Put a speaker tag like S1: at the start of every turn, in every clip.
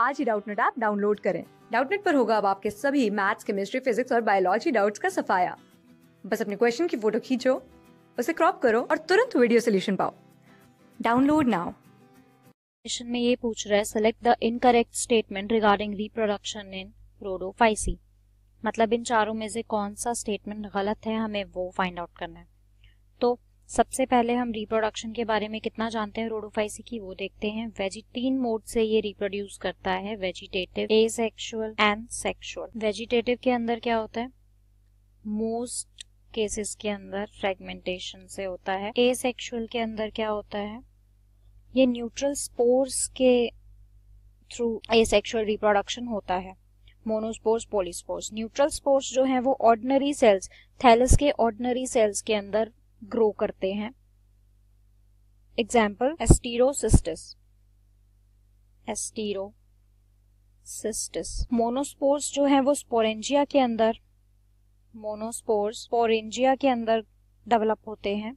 S1: आज ही Doubtnut app download करें डाउटनेट पर होगा अब आपके सभी मैथ्स केमिस्ट्री फिजिक्स और बायोलॉजी डाउट्स का सफाया बस अपने क्वेश्चन की फोटो खींचो उसे क्रॉप करो और तुरंत वीडियो सोल्यूशन पाओ डाउनलोड नाउ क्वेश्चन में ये पूछ रहा है select the incorrect
S2: statement regarding reproduction in Rhodophyceae मतलब इन चारों में से कौन सा स्टेटमेंट गलत है हमें वो फाइंड आउट करना है तो सबसे पहले हम रिप्रोडक्शन के बारे में कितना जानते हैं रोडोफाइसी की वो देखते हैं तीन मोड से ये रिप्रोड्यूस करता है vegetative asexual and sexual vegetative के अंदर क्या होता है मोस्ट केसेस के अंदर फ्रेगमेंटेशन से होता है एसेक्सुअल के अंदर क्या होता है ये न्यूट्रल स्पोर्स के थ्रू एसेक्सुअल रिप्रोडक्शन होता है मोनोस्पोर्स पोलिस्पोर्स न्यूट्रल स्पोर्स जो है वो ऑर्डनरी सेल्स थैलस के ऑर्डनरी सेल्स के अंदर ग्रो करते हैं एग्जाम्पल एस्टीरोसिस्टिस एस्टीरो सिस्टिस मोनोस्पोर्स जो है वो स्पोरेंजिया के अंदर मोनोस्पोर्स स्पोरेंजिया के अंदर डेवलप होते हैं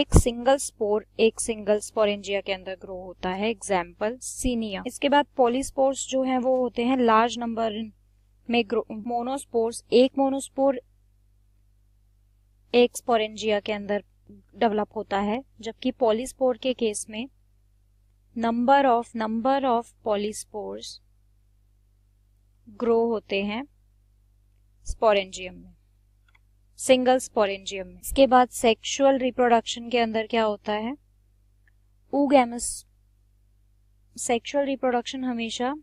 S2: एक सिंगल स्पोर एक सिंगल स्पोरेंजिया के अंदर ग्रो होता है एग्जाम्पल सीनिया इसके बाद पॉलीस्पोर्स जो है वो होते हैं लार्ज नंबर में ग्रो मोनोस्पोर्स एक मोनोस्पोर एक स्पोरेंजिया के अंदर डेवलप होता है जबकि पॉलीस्पोर के केस में number of number of polyspores grow होते हैं स्पोरेंजियम में सिंगल स्पोरेंजियम में इसके बाद सेक्सुअल रिप्रोडक्शन के अंदर क्या होता है ऊगैमस सेक्सुअल रिप्रोडक्शन हमेशा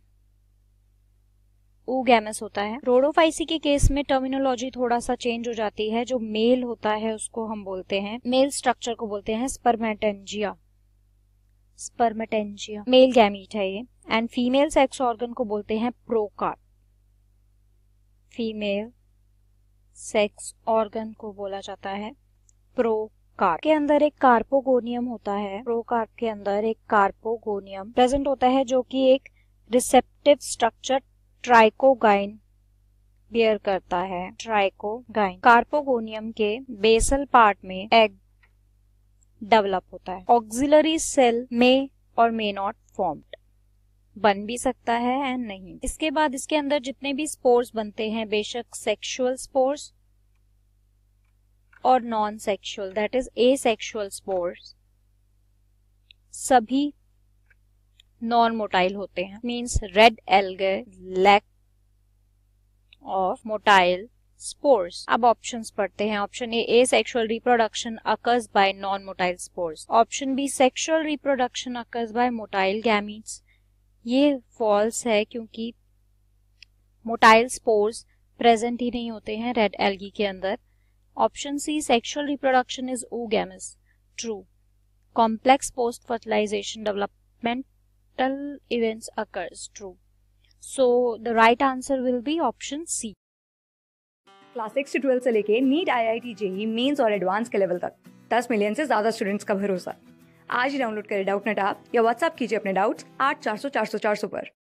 S2: ओगैमस होता है रोडोफाइसी के केस में टर्मिनोलॉजी थोड़ा सा चेंज हो जाती है जो मेल होता है उसको हम बोलते हैं मेल स्ट्रक्चर को बोलते हैं स्पर्मेटेंजिया स्पर्मेटेंजिया मेल गैमीट है ये एंड फीमेल सेक्स ऑर्गन को बोलते हैं प्रोकार फीमेल सेक्स ऑर्गन को बोला जाता है प्रो कार्प के अंदर एक कार्पोगोनियम होता है प्रो कार्प के अंदर एक कार्पोगोनियम प्रेजेंट होता है जो कि एक रिसेप्टिव स्ट्रक्चर ट्राइकोगाइन बियर करता है ट्राइकोगाइन कार्पोगोनियम के बेसल पार्ट में एग डेवलप होता है ऑक्सिलरी सेल में और मे नॉट फॉर्म्ड बन भी सकता है एंड नहीं इसके बाद इसके अंदर जितने भी स्पोर्स बनते हैं बेशक सेक्सुअल स्पोर्स और non sexual that is asexual spores सभी नॉन मोटाइल होते हैं means red algae lack of motile spores अब ऑप्शंस पढ़ते हैं option A asexual reproduction occurs by non motile spores option B sexual reproduction occurs by motile gametes ये false है क्योंकि motile spores present ही नहीं होते हैं रेड एल्गी के अंदर option C sexual reproduction is ओ true complex post fertilization development total events
S1: occurs true. So the right answer will be option C. Class six से ट्वेल्थ से लेके NEET I I T JEE mains और advance के level तक दस million से ज्यादा स्टूडेंट्स का भरोसा आज ही डाउनलोड करें डाउट नेट आप या व्हाट्सएप कीजिए अपने डाउट्स आठ चार सौ चार सौ चार सौ पर